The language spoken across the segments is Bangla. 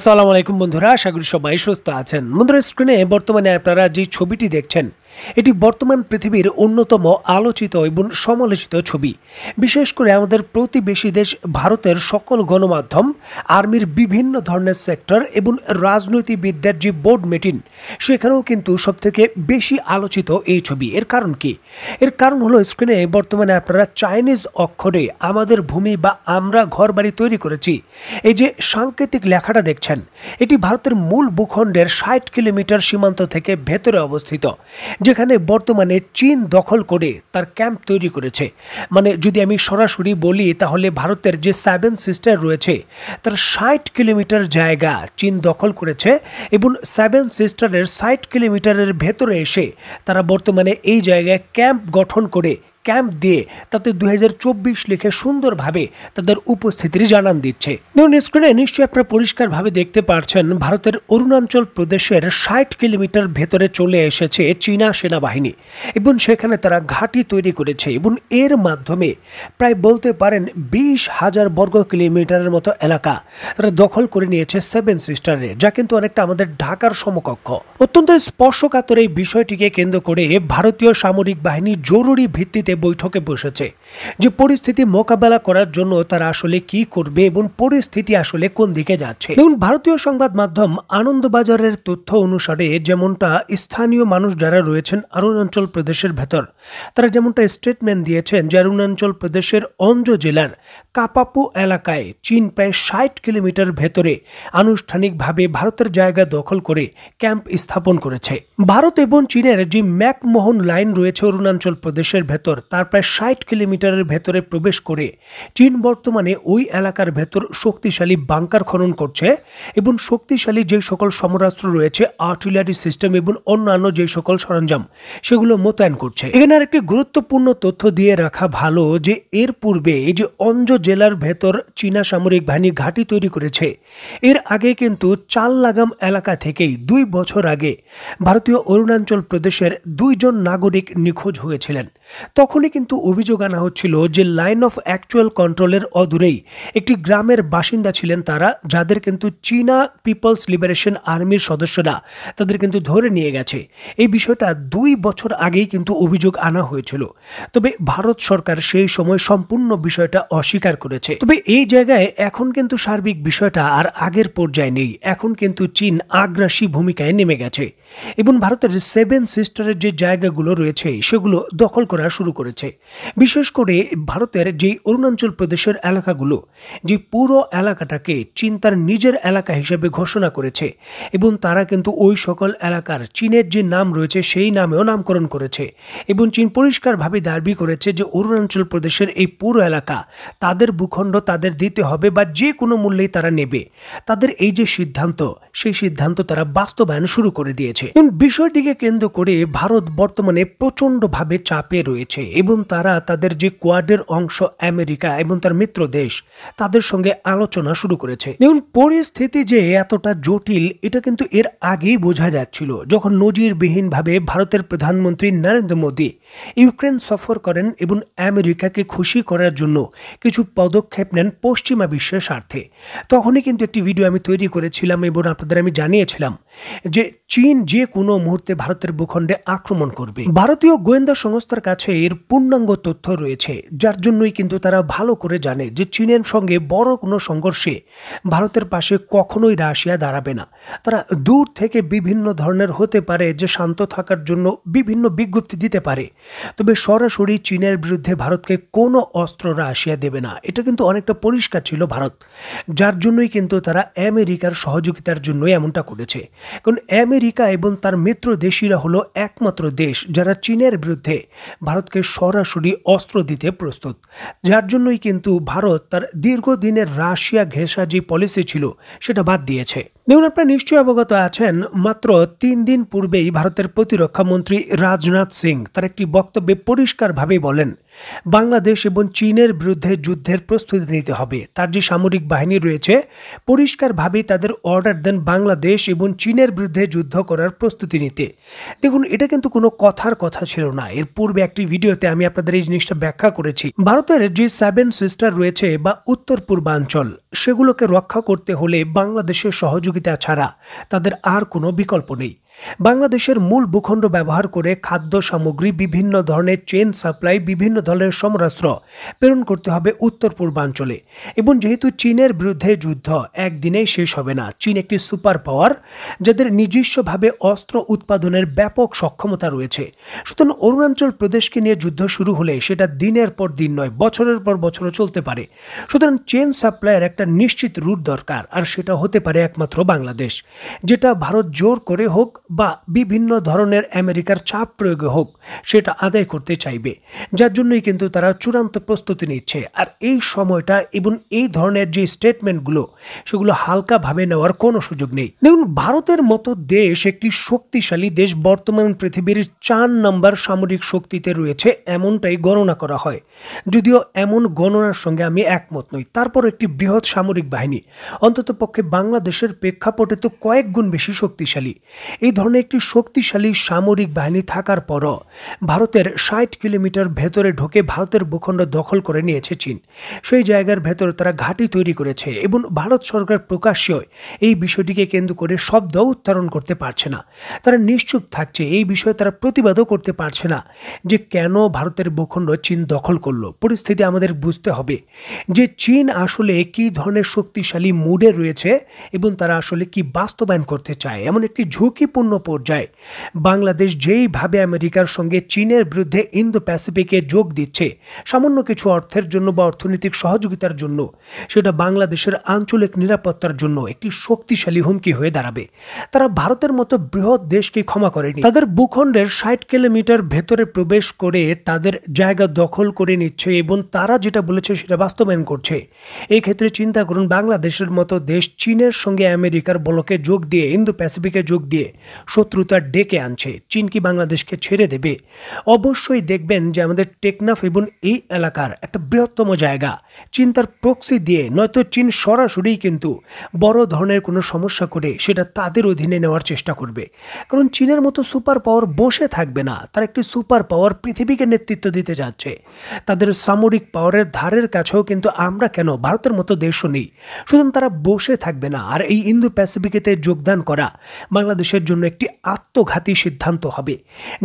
আসসালামু আলাইকুম বন্ধুরা আশা করি সবাই সুস্থ আছেন বন্ধুরা স্ক্রিনে বর্তমানে আপনারা যে ছবিটি দেখছেন এটি বর্তমান পৃথিবীর অন্যতম আলোচিত এবং সমালোচিত ছবি বিশেষ করে আমাদের প্রতিবেশী দেশ ভারতের সকল গণমাধ্যম আর্মির বিভিন্ন ধরনের সেক্টর এবং রাজনীতিবিদদের যে বোর্ড মিটিং সেখানেও কিন্তু সবথেকে বেশি আলোচিত এই ছবি এর কারণ কি এর কারণ হলো স্ক্রিনে বর্তমানে আপনারা চাইনিজ অক্ষরে আমাদের ভূমি বা আমরা ঘর বাড়ি তৈরি করেছি এই যে সাংকেতিক লেখাটা দেখছেন এটি ভারতের মূল ভূখণ্ডের ষাট কিলোমিটার সীমান্ত থেকে ভেতরে অবস্থিত যেখানে বর্তমানে চীন দখল করে তার ক্যাম্প তৈরি করেছে মানে যদি আমি সরাসরি বলি তাহলে ভারতের যে সেভেন সিস্টার রয়েছে তার ষাট কিলোমিটার জায়গা চীন দখল করেছে এবং সেভেন সিস্টারের ষাট কিলোমিটারের ভেতরে এসে তারা বর্তমানে এই জায়গায় ক্যাম্প গঠন করে ক্যাম্প দিয়ে তাতে দু লিখে সুন্দরভাবে তাদের উপস্থিতির জানান দিচ্ছে ধরুন স্ক্রিনে নিশ্চয়ই আপনারা পরিষ্কারভাবে দেখতে পারছেন ভারতের অরুণাচল প্রদেশের ষাট কিলোমিটার ভেতরে চলে এসেছে চীনা সেনাবাহিনী এবং সেখানে তারা ঘাঁটি তৈরি করেছে এবং এর মাধ্যমে প্রায় বলতে পারেন বিশ হাজার বর্গ কিলোমিটারের মতো এলাকা তারা দখল করে নিয়েছে সেভেন সিস্টারে যা কিন্তু অনেকটা আমাদের ঢাকার সমকক্ষ অত্যন্ত স্পর্শকাতর এই বিষয়টিকে কেন্দ্র করে ভারতীয় সামরিক বাহিনী জরুরি ভিত্তিতে ভিত্তিতে বৈঠকে বসেছে যে পরিস্থিতি মোকাবেলা করার জন্য তারা আসলে কি করবে এবং পরিস্থিতি আসলে কোন দিকে যাচ্ছে এবং ভারতীয় সংবাদ মাধ্যম আনন্দবাজারের তথ্য অনুসারে যেমনটা স্থানীয় মানুষ যারা রয়েছেন অরুণাঞ্চল প্রদেশের ভেতর তারা যেমনটা স্টেটমেন্ট দিয়েছেন যে অরুণাঞ্চল প্রদেশের অঞ্জ জেলার কাপাপু এলাকায় চীন প্রায় ষাট কিলোমিটার ভেতরে আনুষ্ঠানিকভাবে ভারতের জায়গা দখল করে ক্যাম্প স্থাপন করেছে ভারত এবং চীনের যে ম্যাকমোহন লাইন রয়েছে অরুণাঞ্চল প্রদেশের ভেতর তার প্রায় ষাট কিলোমিটারের ভেতরে প্রবেশ করে চীন বর্তমানে ওই এলাকার ভেতর শক্তিশালী বাংকার খনন করছে এবং শক্তিশালী যে সকল সমরাস্ত্র রয়েছে আর্টিলারি সিস্টেম এবং অন্যান্য যে সকল সরঞ্জাম সেগুলো মোতায়েন করছে এখানে আরেকটি গুরুত্বপূর্ণ তথ্য দিয়ে রাখা ভালো যে এর পূর্বে এই যে অঞ্জ জেলার ভেতর চীনা সামরিক বাহিনী ঘাঁটি তৈরি করেছে এর আগে কিন্তু চাল লাগাম এলাকা থেকেই দুই বছর আগে ভারতীয় অরুণাচল প্রদেশের দুইজন নাগরিক নিখোঁজ হয়েছিলেন তখনই কিন্তু অভিযোগ আনা হচ্ছিল যে লাইন অফ অ্যাকচুয়াল কন্ট্রোলের অদূরেই একটি গ্রামের বাসিন্দা ছিলেন তারা যাদের কিন্তু চীনা পিপলস লিবারেশন আর্মির সদস্যরা তাদের কিন্তু ধরে নিয়ে গেছে এই বিষয়টা দুই বছর আগেই কিন্তু অভিযোগ আনা হয়েছিল তবে ভারত সরকার সেই সময় সম্পূর্ণ বিষয়টা অস্বীকার করেছে তবে এই জায়গায় এখন কিন্তু সার্বিক বিষয়টা আর আগের পর্যায়ে নেই এখন কিন্তু চীন আগ্রাসী ভূমিকায় নেমে গেছে এবং ভারতের সেভেন সিস্টারের যে জায়গাগুলো রয়েছে সেগুলো দখল করা করা শুরু করেছে বিশেষ করে ভারতের যে অরুণাচল প্রদেশের এলাকাগুলো যে পুরো এলাকাটাকে চীন তার নিজের এলাকা হিসেবে ঘোষণা করেছে এবং তারা কিন্তু ওই সকল এলাকার চীনের যে নাম রয়েছে সেই নামেও নামকরণ করেছে এবং চীন পরিষ্কারভাবে দাবি করেছে যে অরুণাচল প্রদেশের এই পুরো এলাকা তাদের ভূখণ্ড তাদের দিতে হবে বা যে কোনো মূল্যেই তারা নেবে তাদের এই যে সিদ্ধান্ত সেই সিদ্ধান্ত তারা বাস্তবায়ন শুরু করে দিয়েছে বিষয়টিকে কেন্দ্র করে ভারত বর্তমানে প্রচণ্ডভাবে চাপে রয়েছে রয়েছে এবং তারা তাদের যে কোয়াডের অংশ আমেরিকা এবং তার মিত্র দেশ তাদের সঙ্গে আলোচনা শুরু করেছে দেখুন পরিস্থিতি যে এতটা জটিল এটা কিন্তু এর আগেই বোঝা যাচ্ছিল যখন নজিরবিহীনভাবে ভারতের প্রধানমন্ত্রী নরেন্দ্র মোদী ইউক্রেন সফর করেন এবং আমেরিকাকে খুশি করার জন্য কিছু পদক্ষেপ নেন পশ্চিমা বিশ্বের স্বার্থে তখনই কিন্তু একটি ভিডিও আমি তৈরি করেছিলাম এবং আপনাদের আমি জানিয়েছিলাম যে চীন যে কোনো মুহূর্তে ভারতের ভূখণ্ডে আক্রমণ করবে ভারতীয় গোয়েন্দা সংস্থার কাছে এর পূর্ণাঙ্গ তথ্য রয়েছে যার জন্যই কিন্তু তারা ভালো করে জানে যে চীনের সঙ্গে বড় কোনো সংঘর্ষে ভারতের পাশে কখনোই রাশিয়া দাঁড়াবে না তারা দূর থেকে বিভিন্ন ধরনের হতে পারে যে শান্ত থাকার জন্য বিভিন্ন বিজ্ঞপ্তি দিতে পারে তবে সরাসরি চীনের বিরুদ্ধে ভারতকে কোনো অস্ত্র রাশিয়া দেবে না এটা কিন্তু অনেকটা পরিষ্কার ছিল ভারত যার জন্যই কিন্তু তারা আমেরিকার সহযোগিতার জন্য এমনটা করেছে কারণ আমেরিকা এবং তার মিত্র দেশীরা হলো একমাত্র দেশ যারা চীনের বিরুদ্ধে ভারতকে সরাসরি অস্ত্র দিতে প্রস্তুত যার জন্যই কিন্তু ভারত তার দীর্ঘদিনের রাশিয়া ঘেঁষা যে পলিসি ছিল সেটা বাদ দিয়েছে দেখুন আপনারা নিশ্চয়ই অবগত আছেন মাত্র তিন দিন পূর্বেই ভারতের প্রতিরক্ষা মন্ত্রী রাজনাথ সিং তার একটি বক্তব্যে পরিষ্কারভাবে বলেন বাংলাদেশ এবং চীনের বিরুদ্ধে যুদ্ধের প্রস্তুতি নিতে হবে তার যে সামরিক বাহিনী রয়েছে পরিষ্কারভাবে তাদের অর্ডার দেন বাংলাদেশ এবং চীনের বিরুদ্ধে যুদ্ধ করার প্রস্তুতি নিতে দেখুন এটা কিন্তু কোনো কথার কথা ছিল না এর পূর্বে একটি ভিডিওতে আমি আপনাদের এই জিনিসটা ব্যাখ্যা করেছি ভারতের যে সেভেন সিস্টার রয়েছে বা উত্তর পূর্বাঞ্চল সেগুলোকে রক্ষা করতে হলে বাংলাদেশের সহযোগী সহযোগিতা ছাড়া তাদের আর কোনো বিকল্প নেই বাংলাদেশের মূল ভূখণ্ড ব্যবহার করে খাদ্য সামগ্রী বিভিন্ন ধরনের চেন সাপ্লাই বিভিন্ন ধরনের সমরাস্ত্র প্রেরণ করতে হবে উত্তর পূর্বাঞ্চলে এবং যেহেতু চীনের বিরুদ্ধে যুদ্ধ একদিনেই শেষ হবে না চীন একটি সুপার পাওয়ার যাদের নিজস্বভাবে অস্ত্র উৎপাদনের ব্যাপক সক্ষমতা রয়েছে সুতরাং অরুণাচল প্রদেশকে নিয়ে যুদ্ধ শুরু হলে সেটা দিনের পর দিন নয় বছরের পর বছরও চলতে পারে সুতরাং চেন সাপ্লাইয়ের একটা নিশ্চিত রুট দরকার আর সেটা হতে পারে একমাত্র বাংলাদেশ যেটা ভারত জোর করে হোক বা বিভিন্ন ধরনের আমেরিকার চাপ প্রয়োগে হোক সেটা আদায় করতে চাইবে যার জন্যই কিন্তু তারা চূড়ান্ত প্রস্তুতি নিচ্ছে আর এই সময়টা এবং এই ধরনের যে স্টেটমেন্টগুলো সেগুলো হালকাভাবে নেওয়ার কোনো সুযোগ নেই দেখুন ভারতের মতো দেশ একটি শক্তিশালী দেশ বর্তমান পৃথিবীর চার নম্বর সামরিক শক্তিতে রয়েছে এমনটাই গণনা করা হয় যদিও এমন গণনার সঙ্গে আমি একমত নই তারপর একটি বৃহৎ সামরিক বাহিনী অন্তত পক্ষে বাংলাদেশের প্রেক্ষাপটে তো কয়েক গুণ বেশি শক্তিশালী এই ধরনের একটি শক্তিশালী সামরিক বাহিনী থাকার পরও ভারতের ষাট কিলোমিটার ভেতরে ঢোকে ভারতের ভূখণ্ড দখল করে নিয়েছে চীন সেই জায়গার ভেতরে তারা ঘাঁটি তৈরি করেছে এবং ভারত সরকার প্রকাশ্যে এই বিষয়টিকে কেন্দ্র করে শব্দ উচ্চারণ করতে পারছে না তারা নিশ্চুপ থাকছে এই বিষয়ে তারা প্রতিবাদও করতে পারছে না যে কেন ভারতের ভূখণ্ড চীন দখল করলো পরিস্থিতি আমাদের বুঝতে হবে যে চীন আসলে কী ধরনের শক্তিশালী মুডে রয়েছে এবং তারা আসলে কি বাস্তবায়ন করতে চায় এমন একটি ঝুঁকিপূর্ণ গুরুত্বপূর্ণ পর্যায়ে বাংলাদেশ যেইভাবে আমেরিকার সঙ্গে চীনের বিরুদ্ধে ইন্দো প্যাসিফিকে যোগ দিচ্ছে সামান্য কিছু অর্থের জন্য বা অর্থনৈতিক সহযোগিতার জন্য সেটা বাংলাদেশের আঞ্চলিক নিরাপত্তার জন্য একটি শক্তিশালী হুমকি হয়ে দাঁড়াবে তারা ভারতের মতো বৃহৎ দেশকে ক্ষমা করেনি তাদের ভূখণ্ডের ষাট কিলোমিটার ভেতরে প্রবেশ করে তাদের জায়গা দখল করে নিচ্ছে এবং তারা যেটা বলেছে সেটা বাস্তবায়ন করছে এই ক্ষেত্রে চিন্তা করুন বাংলাদেশের মতো দেশ চীনের সঙ্গে আমেরিকার বলকে যোগ দিয়ে ইন্দো প্যাসিফিকে যোগ দিয়ে শত্রুতা ডেকে আনছে চীন কি বাংলাদেশকে ছেড়ে দেবে অবশ্যই দেখবেন যে আমাদের টেকনাফ এবং এই এলাকার একটা বৃহত্তম জায়গা চীন তার প্রক্সি দিয়ে নয়তো চীন সরাসরি কিন্তু বড় ধরনের কোনো সমস্যা করে সেটা তাদের অধীনে নেওয়ার চেষ্টা করবে কারণ চীনের মতো সুপার পাওয়ার বসে থাকবে না তার একটি সুপার পাওয়ার পৃথিবীকে নেতৃত্ব দিতে যাচ্ছে তাদের সামরিক পাওয়ারের ধারের কাছেও কিন্তু আমরা কেন ভারতের মতো দেশও নেই সুতরাং তারা বসে থাকবে না আর এই ইন্দো প্যাসিফিকেতে যোগদান করা বাংলাদেশের জন্য জন্য একটি আত্মঘাতী সিদ্ধান্ত হবে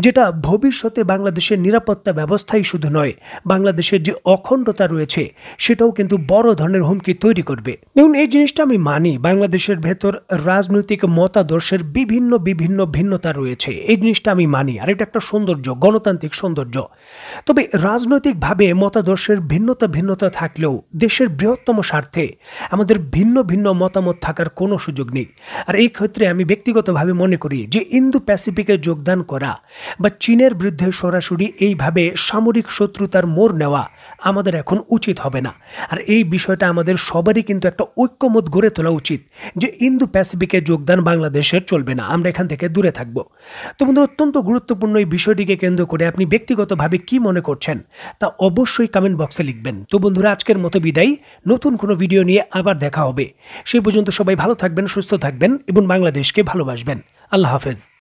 যেটা ভবিষ্যতে বাংলাদেশের নিরাপত্তা ব্যবস্থাই শুধু নয় বাংলাদেশের যে অখণ্ডতা রয়েছে সেটাও কিন্তু বড় ধরনের হুমকি তৈরি করবে দেখুন এই জিনিসটা আমি মানি বাংলাদেশের ভেতর রাজনৈতিক মতাদর্শের বিভিন্ন বিভিন্ন ভিন্নতা রয়েছে এই জিনিসটা আমি মানি আর এটা একটা সৌন্দর্য গণতান্ত্রিক সৌন্দর্য তবে রাজনৈতিকভাবে মতাদর্শের ভিন্নতা ভিন্নতা থাকলেও দেশের বৃহত্তম স্বার্থে আমাদের ভিন্ন ভিন্ন মতামত থাকার কোনো সুযোগ নেই আর এই ক্ষেত্রে আমি ব্যক্তিগতভাবে মনে করি করি যে ইন্দো প্যাসিফিকে যোগদান করা বা চীনের বিরুদ্ধে সরাসরি এইভাবে সামরিক শত্রুতার মোড় নেওয়া আমাদের এখন উচিত হবে না আর এই বিষয়টা আমাদের সবারই কিন্তু একটা ঐক্যমত গড়ে তোলা উচিত যে ইন্দো প্যাসিফিকে যোগদান বাংলাদেশের চলবে না আমরা এখান থেকে দূরে থাকব তো বন্ধু অত্যন্ত গুরুত্বপূর্ণ এই বিষয়টিকে কেন্দ্র করে আপনি ব্যক্তিগতভাবে কি মনে করছেন তা অবশ্যই কমেন্ট বক্সে লিখবেন তো বন্ধুরা আজকের মতো বিদায় নতুন কোনো ভিডিও নিয়ে আবার দেখা হবে সেই পর্যন্ত সবাই ভালো থাকবেন সুস্থ থাকবেন এবং বাংলাদেশকে ভালোবাসবেন الله حافظ